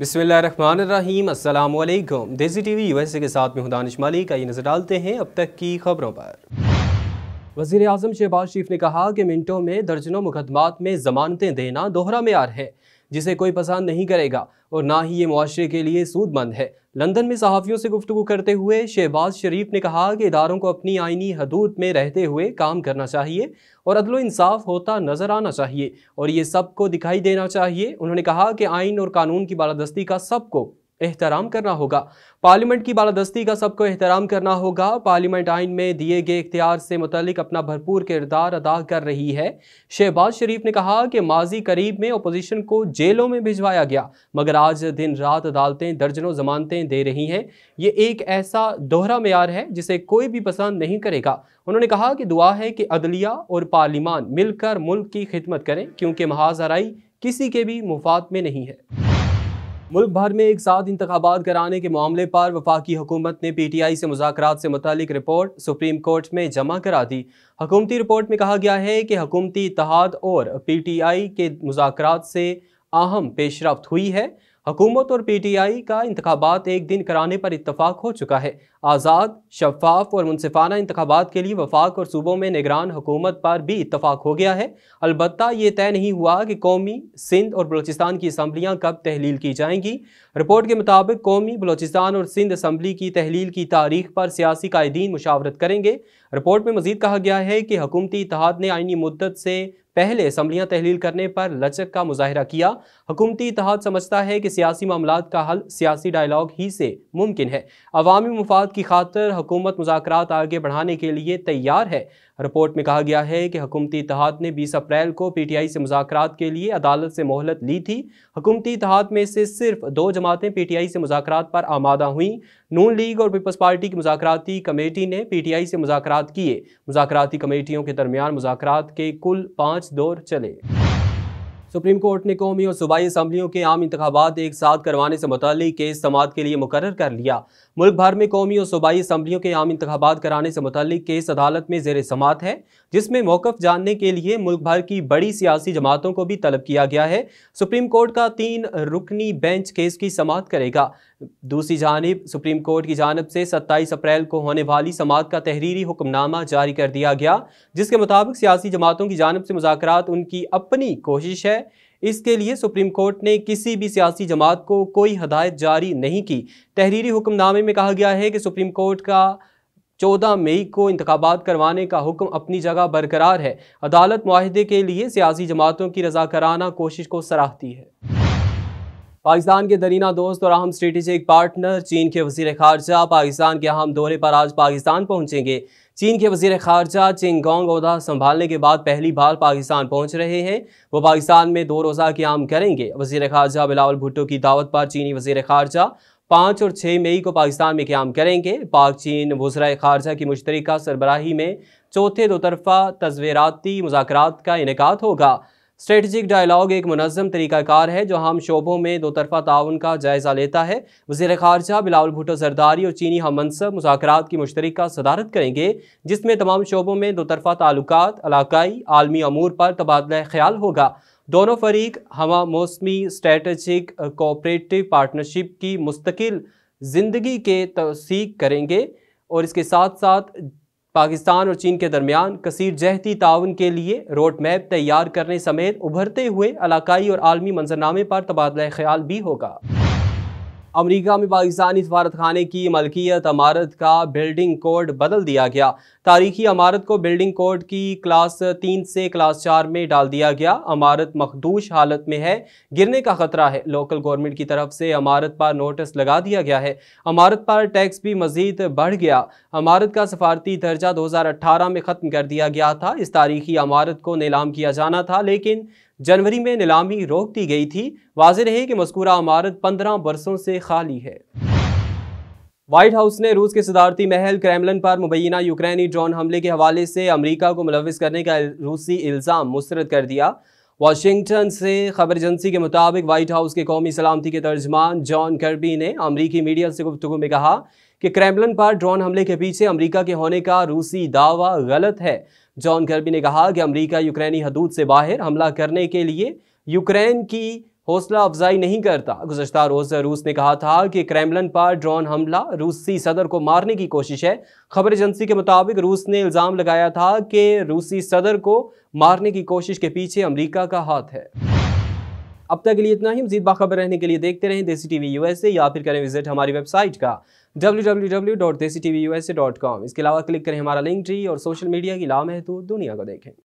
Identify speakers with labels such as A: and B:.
A: बिसमीम अल्लाम Daisy T USA के साथ में हूँ दानिश का ये नज़र डालते हैं अब तक की खबरों पर वजीर अजम शहबाज शरीफ ने कहा कि मिनटों में दर्जनों मुकदमात में जमानतें देना दोहरा मैार है जिसे कोई पसंद नहीं करेगा और ना ही ये मुआरे के लिए सूदमंद है लंदन में सहाफ़ियों से गुफ्तु करते हुए शहबाज शरीफ ने कहा कि इदारों को अपनी आइनी हदूद में रहते हुए काम करना चाहिए और अदलो इंसाफ होता नज़र आना चाहिए और ये सबको दिखाई देना चाहिए उन्होंने कहा कि आइन और कानून की बालादस्ती का सबको एहतराम करना होगा पार्लियामेंट की बालादस्ती का सबको एहतराम करना होगा पार्लियामेंट आइन में दिए गए इख्तियार से मुतलिक अपना भरपूर किरदार अदा कर रही है शहबाज शरीफ ने कहा कि माजी करीब में अपोजिशन को जेलों में भिजवाया गया मगर आज दिन रात अदालतें दर्जनों जमानतें दे रही हैं ये एक ऐसा दोहरा मैार है जिसे कोई भी पसंद नहीं करेगा उन्होंने कहा कि दुआ है कि अदलिया और पार्लिमान मिलकर मुल्क की खिदमत करें क्योंकि महाजराई किसी के भी मुफाद में नहीं है मुल्क भर में एक साथ इंतबात कराने के मामले पर वफाकी हुकूमत ने पी टी आई से मुजाकर से मुतलिक रिपोर्ट सुप्रीम कोर्ट में जमा करा दी हकूमती रिपोर्ट में कहा गया है कि हकूमती इतिहाद और पी टी आई के मुजाकर से अहम पेशरफ हुई है हुकूमत और पीटीआई का इंतबात एक दिन कराने पर इतफाक हो चुका है आज़ाद शफाफ और मुनफाना इंतबात के लिए वफाक और सूबों में निगरान हुकूमत पर भी इतफाक हो गया है अलबत् ये तय नहीं हुआ कि कौमी सिंध और बलोचिस्तान की असम्बलियाँ कब तहलील की जाएंगी रिपोर्ट के मुताबिक कौमी बलोचिस्तान और सिंध असम्बली की तहलील की तारीख पर सियासी कायदीन मुशावरत करेंगे रिपोर्ट में मजीद कहा गया है कि हकूमती इतिहाद ने आइनी मुद्दत से पहले असम्बलियाँ तहलील करने पर लचक का मुजाहरा किया हकूमती इतिहाद समझता है कि सियासी मामला का हल सियासी डायलॉग ही से मुमकिन है अवामी मफाद की खातर हकूमत मुजाकर आगे बढ़ाने के लिए तैयार है रिपोर्ट में कहा गया है कि हकूमती इतिहाद ने बीस अप्रैल को पी टी आई से मुजाकर के लिए अदालत से मोहलत ली थी हकूमती इतिहाद में से सिर्फ दो जमातें पी टी आई से मुजाकर पर आमादा हुई नून लीग और पीपल्स पार्टी की मुजाकती कमेटी ने पी टी आई से मुजाकर मुजात किए मुजाकराती कमेटियों के दरमियान मुजात के कुल पाँच दौर चले सुप्रीम कोर्ट ने कौमी और सूबाई असम्बलियों के आम इंतबात एक साथ करवाने से मुतल केस समात के लिए मुकर कर लिया मुल्क भर में कौमी और सूबाई असम्बलियों के आम इंतबात कराने से मुतल केस अदालत में जेर समात है जिसमें मौकफ जानने के लिए मुल्क भर की बड़ी सियासी जमातों को भी तलब किया गया है सुप्रीम कोर्ट का तीन रुकनी बेंच केस की समात करेगा दूसरी जानब सुप्रीम कोर्ट की जानब से सत्ताईस अप्रैल को होने वाली समात का तहरीरी हुक्मनामा जारी कर दिया गया जिसके मुताबिक सियासी जमातों की जानब से मुजाकर उनकी अपनी कोशिश है इसके लिए सुप्रीम कोर्ट ने किसी भी सियासी जमात को कोई हदायत जारी नहीं की तहरीरी हुक्मनामे में कहा गया है कि सुप्रीम कोर्ट का चौदह मई को इंतबात करवाने का हुक्म अपनी जगह बरकरार है अदालत माहदे के लिए सियासी जमातों की रजाकराना कोशिश को सराहती है पाकिस्तान के दरीना दोस्त और अहम स्ट्रेटेजिक पार्टनर चीन के वजीर खारजा पाकिस्तान के अहम दौरे पर आज पाकिस्तान पहुंचेंगे चीन के वजीर खारजा चिंगोंग अहदा संभालने के बाद पहली बार पाकिस्तान पहुंच रहे हैं वो पाकिस्तान में दो रोज़ा क्याम करेंगे वजीर खारजा बिलावल भुट्टो की दावत पर चीनी वजीर खारजा पाँच और छः मई को पाकिस्तान में क्याम करेंगे पाक चीन वजरा खारजा की मुश्तरक सरबराही में चौथे दो तरफा तजवीराती मुजाक का इनका होगा स्ट्रेटजिक डायलॉग एक मनजम तरीकाकार है जो हम शोबों में दो तरफा ताउन का जायजा लेता है वजीर खारजा बिलावल भुटो जरदारी और चीनी हम मनसब मुजाकर की मुश्तरक सदारत करेंगे जिसमें तमाम शोबों में दो तरफा ताल्लुक इलाकई आलमी अमूर पर तबादला ख्याल होगा दोनों फरीक हम मौसमी स्ट्रेटजिक कोऑपरेटिव पार्टनरशिप की मुस्तकिल ज़िंदगी के तसीक करेंगे और इसके साथ साथ पाकिस्तान और चीन के दरमियान कसीर जहती ताउन के लिए रोड मैप तैयार करने समेत उभरते हुए इलाकई और आलमी मंजरनामे पर तबादला ख्याल भी होगा अमरीका में पाकिस्तानी सफारतखाने की मलकियत अमारत का बिल्डिंग कोड बदल दिया गया तारीखी अमारत को बिल्डिंग कोड की क्लास तीन से क्लास चार में डाल दिया गया अमारत मखदूश हालत में है गिरने का खतरा है लोकल गवर्नमेंट की तरफ से अमारत पर नोटिस लगा दिया गया है अमारत पर टैक्स भी मजीद बढ़ गया अमारत का सफारती दर्जा दो में ख़त्म कर दिया गया था इस तारीखी अमारत को नीलाम किया जाना था लेकिन जनवरी में नीलामी रोक दी गई थी वाज रहे कि मस्कूरा इमारत पंद्रह बरसों से खाली है व्हाइट हाउस ने रूस के सदारती महल क्रेमलिन पर मुबैना यूक्रेनी ड्रोन हमले के हवाले से अमरीका को मुलविस करने का रूसी इल्ज़ाम मुस्रद कर दिया वाशिंगटन से खबर एजेंसी के मुताबिक व्हाइट हाउस के कौमी सलामती के तर्जमान जॉन कर्बी ने अमरीकी मीडिया से गुफ्तु में कहा कि क्रेमलिन पर ड्रोन हमले के पीछे अमेरिका के होने का रूसी दावा गलत है जॉन कर्बी ने कहा कि अमेरिका यूक्रेनी हदूद से बाहर हमला करने के लिए यूक्रेन की हौसला अफजाई नहीं करता गुजशत रोज रूस ने कहा था कि क्रेमलिन पर ड्रोन हमला रूसी सदर को मारने की कोशिश है खबर एजेंसी के मुताबिक रूस ने इल्ज़ाम लगाया था कि रूसी सदर को मारने की कोशिश के पीछे अमरीका का हाथ है अब तक के लिए इतना ही मजीद बाखबर रहने के लिए देखते रहें देसी टी वी ए या फिर करें विजिट हमारी वेबसाइट का डब्ल्यू इसके अलावा क्लिक करें हमारा लिंक ट्री और सोशल मीडिया की ला तो दुनिया को देखें